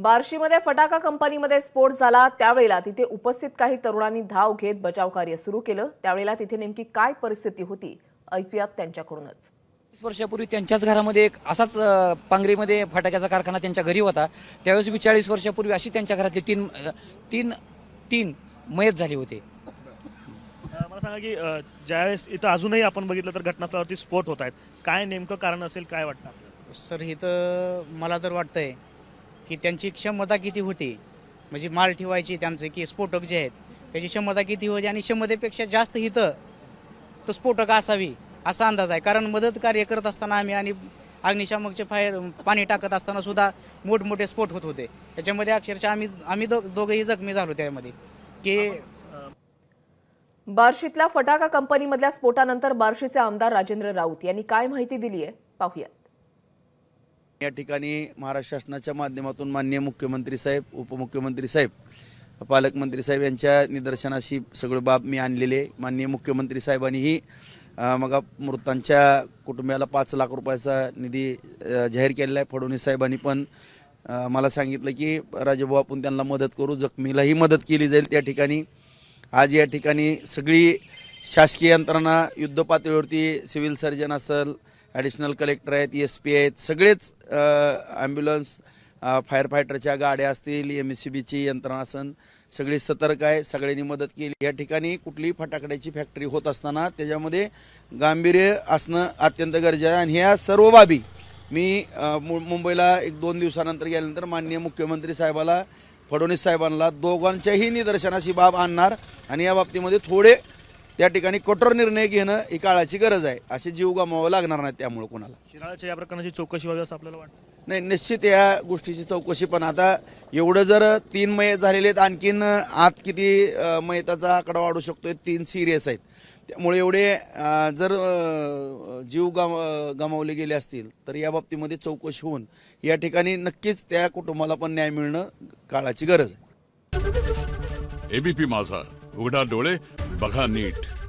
बार्शीमध्ये फटाका कंपनीमध्ये स्फोट झाला त्यावेळेला तिथे उपस्थित काही तरुणांनी धाव घेत बचाव कार्य सुरू केलं त्यावेळेला तिथे नेमकी काय परिस्थिती होती ऐकूयात त्यांच्याकडूनच वीस वर्षापूर्वी त्यांच्याच घरामध्ये एक असाच पांगरीमध्ये फटाक्याचा कारखाना त्यांच्या घरी होता त्यावेळेस मी चाळीस वर्षापूर्वी अशी त्यांच्या घरातली तीन तीन तीन मयत झाली होती मला सांगा की ज्यावेळेस इथं अजूनही आपण बघितलं तर घटनास्थळावरती स्फोट होत आहेत काय नेमकं कारण असेल काय वाटतं सर इथं मला तर वाटतंय की त्यांची क्षमता किती होती म्हणजे माल ठेवायची त्यांचे की स्फोटक जे आहेत त्याची क्षमता किती होती आणि क्षमतेपेक्षा जास्त हिथं तो स्फोटक असावी असा अंदाज आहे कारण मदत कार्य करत असताना आम्ही आणि अग्निशामकचे फायर पाणी टाकत असताना सुद्धा मोठमोठे स्फोट होत होते त्याच्यामध्ये अक्षरशः आम्ही आम्ही दोघेही जखमी झालो त्यामध्ये की बार्शीतल्या फटाका कंपनीमधल्या स्फोटानंतर बार्शीचे आमदार राजेंद्र राऊत यांनी काय माहिती दिली आहे पाहूया या ठिकाणी महाराष्ट्र शासनाच्या माध्यमातून माननीय मुख्यमंत्री साहेब उपमुख्यमंत्री साहेब पालकमंत्री साहेब यांच्या निदर्शनाशी सगळं बाब मी आणलेले माननीय मुख्यमंत्री साहेबांनीही मग मृतांच्या कुटुंबियाला पाच लाख रुपयाचा निधी जाहीर केलेला आहे फडणवीस साहेबांनी पण मला सांगितलं की राजेभाऊ आपण त्यांना मदत करू जखमीलाही मदत केली जाईल त्या ठिकाणी आज या ठिकाणी सगळी शासकीय यंत्रणा युद्धपातळीवरती सिव्हिल सर्जन असेल ॲडिशनल कलेक्टर आहेत एस e पी आहेत सगळेच ॲम्ब्युलन्स फायर फायटरच्या गाड्या असतील एम एस सी बीची यंत्रणा असन सगळी सतर्क आहे सगळ्यांनी मदत केली या ठिकाणी कुठलीही फटाकड्याची फॅक्टरी होत असताना त्याच्यामध्ये गांभीर्य असणं अत्यंत गरजेचं आहे आणि ह्या सर्व बाबी मी मुंबईला एक दोन दिवसानंतर गेल्यानंतर माननीय मुख्यमंत्री साहेबाला फडणवीस साहेबांना दोघांच्याही निदर्शनाची बाब आणणार आणि या बाबतीमध्ये थोडे त्या ठिकाणी कठोर निर्णय घेणं ही काळाची गरज आहे असे जीव गमावं लागणार नाही त्यामुळे कोणाला शिराळाच्या या प्रकरणाची चौकशी व्हावी असं आपल्याला वाटतं नाही निश्चित या गोष्टीची चौकशी पण आता एवढं जर तीन मयत झालेले आहेत आणखीन आत किती मयताचा आकडा वाढू शकतो तीन सिरियस आहेत त्यामुळे एवढे जर जीव गमावले गेले असतील तर या बाबतीमध्ये चौकशी होऊन या ठिकाणी नक्कीच त्या कुटुंबाला पण न्याय मिळणं काळाची गरज आहे एबीपी माझा उघडा डोळे बघा नीट